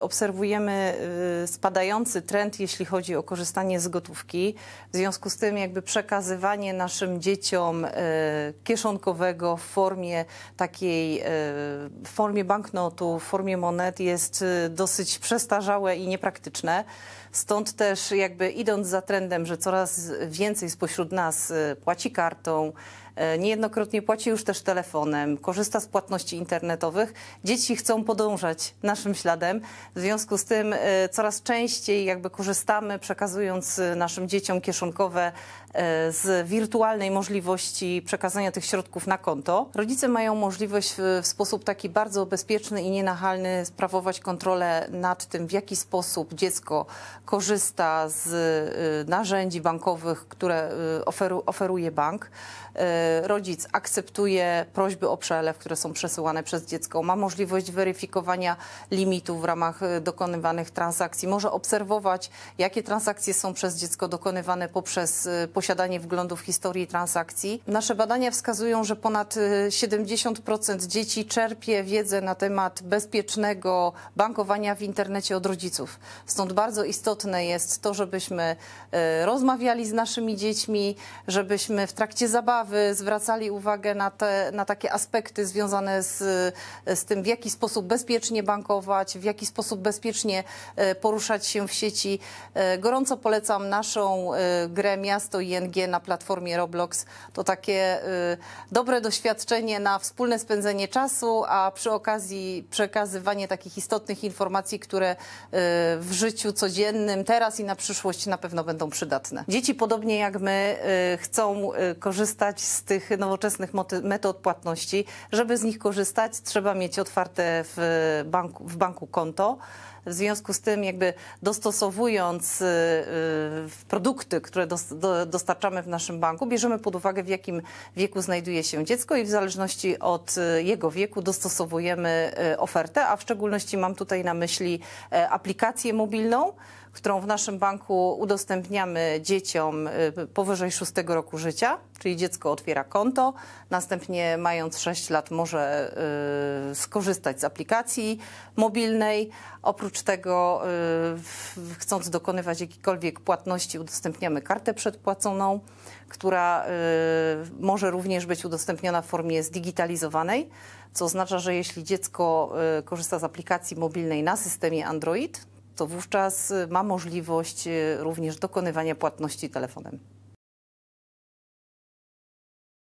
Obserwujemy y, spadający trend, jeśli chodzi o korzystanie z gotówki. W związku z tym, jakby przekazywanie naszym dzieciom y, kieszonkowego w formie takiej, y, w formie banknotu, w formie monet jest dosyć przestarzałe i niepraktyczne. Stąd też, jakby idąc za trendem, że coraz więcej spośród nas płaci kartą, E, niejednokrotnie płaci już też telefonem, korzysta z płatności internetowych. Dzieci chcą podążać naszym śladem. W związku z tym e, coraz częściej jakby korzystamy, przekazując e, naszym dzieciom kieszonkowe z wirtualnej możliwości przekazania tych środków na konto. Rodzice mają możliwość w sposób taki bardzo bezpieczny i nienachalny sprawować kontrolę nad tym, w jaki sposób dziecko korzysta z narzędzi bankowych, które oferuje bank Y, rodzic akceptuje prośby o przelew, które są przesyłane przez dziecko, ma możliwość weryfikowania limitu w ramach y, dokonywanych transakcji, może obserwować, jakie transakcje są przez dziecko dokonywane poprzez y, posiadanie wglądu w historii transakcji. Nasze badania wskazują, że ponad 70% dzieci czerpie wiedzę na temat bezpiecznego bankowania w internecie od rodziców. Stąd bardzo istotne jest to, żebyśmy rozmawiali z naszymi dziećmi, żebyśmy w trakcie zabawy zwracali uwagę na, te, na takie aspekty związane z, z tym, w jaki sposób bezpiecznie bankować, w jaki sposób bezpiecznie e, poruszać się w sieci. E, gorąco polecam naszą e, grę Miasto ING na platformie Roblox. To takie dobre doświadczenie na wspólne spędzenie czasu, a przy okazji przekazywanie takich istotnych informacji, które w życiu codziennym teraz i na przyszłość na pewno będą przydatne. Dzieci podobnie jak my chcą korzystać z z tych nowoczesnych metod płatności. Żeby z nich korzystać, trzeba mieć otwarte w e, banku, w banku konto. W związku z tym, jakby dostosowując e, e, produkty, które dostarczamy w naszym banku, bierzemy pod uwagę, w jakim wieku znajduje się dziecko i w zależności od jego wieku dostosowujemy ofertę, a w szczególności mam tutaj na myśli aplikację mobilną którą w naszym banku udostępniamy dzieciom y, powyżej 6 roku życia, czyli dziecko otwiera konto, następnie mając 6 lat może y, skorzystać z aplikacji mobilnej. Oprócz tego, y, chcąc dokonywać jakichkolwiek płatności, udostępniamy kartę przedpłaconą, która może również być udostępniona w formie zdigitalizowanej co oznacza, że jeśli dziecko korzysta z aplikacji mobilnej na systemie Android, to wówczas ma możliwość e, również dokonywania płatności telefonem.